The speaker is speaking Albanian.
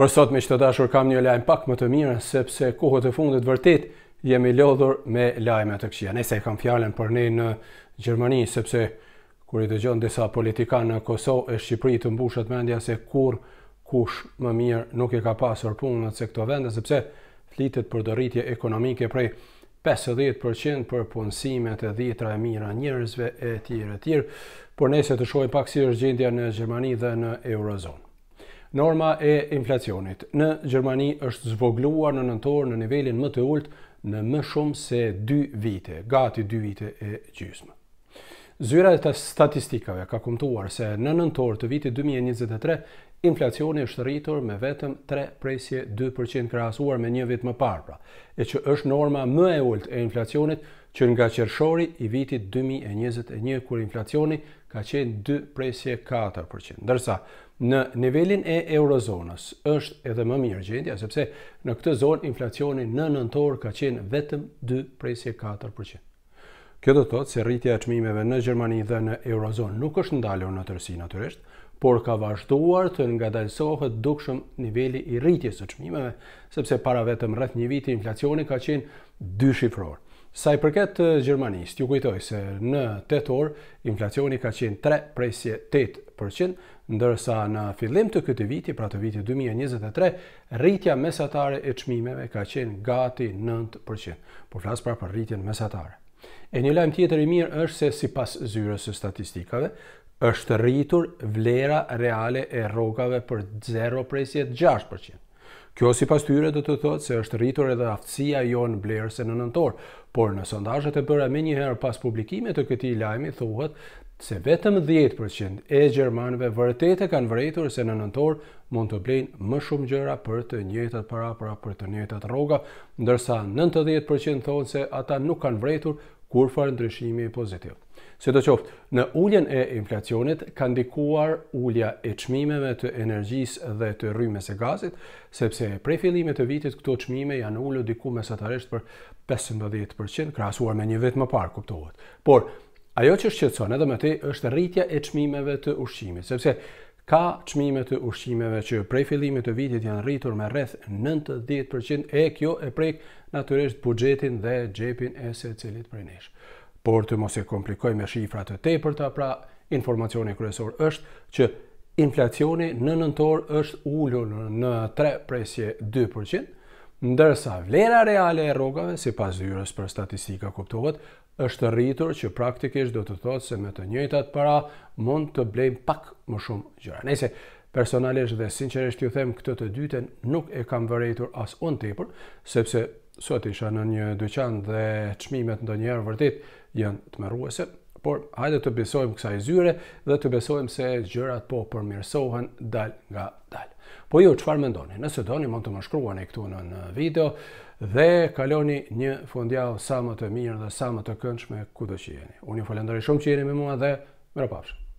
Për sot me qëtë dashur kam një lajmë pak më të mirë, sepse kohët e fundit vërtit jemi lodhur me lajmë e të këshia. Nese e kam fjallën për ne në Gjermani, sepse kur i të gjënë disa politikanë në Kosovë e Shqipëri të mbushët mendja se kur kush më mirë nuk e ka pasur punë në të sektor sepse flitet për dorritje ekonomike prej 50% për punësimet e dhjetra e mira njërzve e tjere tjere, por nese të shojë pak si është gjendja në Gjermani dhe në Eurozonë. Norma e inflacionit në Gjermani është zvogluar në nëntor në nivelin më të ullët në më shumë se 2 vite, gati 2 vite e gjysmë. Zyra e të statistikave ka kumtuar se në nëntor të vitit 2023, inflacioni është rritur me vetëm 3 presje 2% krasuar me një vit më parë, pra, e që është norma më e ullët e inflacionit që nga qershori i vitit 2021, kur inflacioni ka qenë 2 presje 4%, dërsa në nivelin e eurozonës është edhe më mirë gjendja, sepse në këtë zonë inflacioni në nëntor ka qenë vetëm 2 presje 4%. Kjo do të thotë se rritja e çmimeve në Gjermani dhe në eurozonë nuk është ndalur në tërsi, por ka vazhduar të ngadalësohet dukshëm niveli i rritjes së çmimeve, sepse para vetëm rreth një viti inflacioni ka qenë dy shifror. Sa i përket të Gjermanisë, ju kujtoj se në tetor inflacioni ka qenë 3 presje 8%, ndërsa në fillim të këtë viti, pra të viti 2023, rritja mesatare e qmimeve ka qenë gati 9%, por flasë pra për rritjen mesatare. E një lajmë tjetër i mirë është se si pas zyrës së statistikave, është rritur vlera reale e rogave për 0 presje 6%. Kjo si pas tyre dhe të thotë se është rritur edhe aftësia jo në blerë se në nëntorë, por në sondajët e bëra me njëherë pas publikimet të këti lajmi thuhet se vetëm 10% e Gjermanve vërtete kanë vërejtur se në nëntorë mund të blejnë më shumë gjëra për të njëtët para, para për të njëtët roga, ndërsa 90% thonë se ata nuk kanë vërejtur kur farë ndryshimi pozitivë. Se të qoftë, në ulljen e inflacionit ka ndikuar ullja e qmimeve të energjis dhe të rrymes e gazit, sepse prej fillimit të vitit këto qmime janë ullu diku mesatarisht për 15% krasuar me një vit më parë, kuptohet. Por, ajo që shqetson edhe me te është rritja e qmimeve të ushqimit, sepse ka qmime të ushqimeve që prej fillimit të vitit janë rritur me rreth 90% e kjo e prejkë naturisht bugjetin dhe gjepin e se cilit prej neshë por të mos e komplikoj me shifrat të tepërta, pra informacioni kryesor është që inflacioni në nëntor është ullur në 3 presje 2%, ndërsa vlera reale e rogave, si pas dyrës për statistika kuptohet, është rritur që praktikisht do të thotë se me të njëjtat para mund të blejmë pak më shumë gjëra. Nëse, Personalisht dhe sinqerisht ju them këtë të dytën nuk e kam vërejtur as unë tepër, sepse sot isha në një dyqan dhe çmimet ndonjëherë vërtet janë të merruese, por hajde të besojmë kësaj zyre dhe të besojmë se gjërat po përmirësohen dal nga dal. Po ju çfarë mendoni? Nëse doni mund të më shkruani këtu në, në video dhe kaloni një fundjavë sa më të mirë dhe sa më të këndshme kudo që jeni. Unë ju falenderoj shumë që jeni me mua dhe mirupafshim.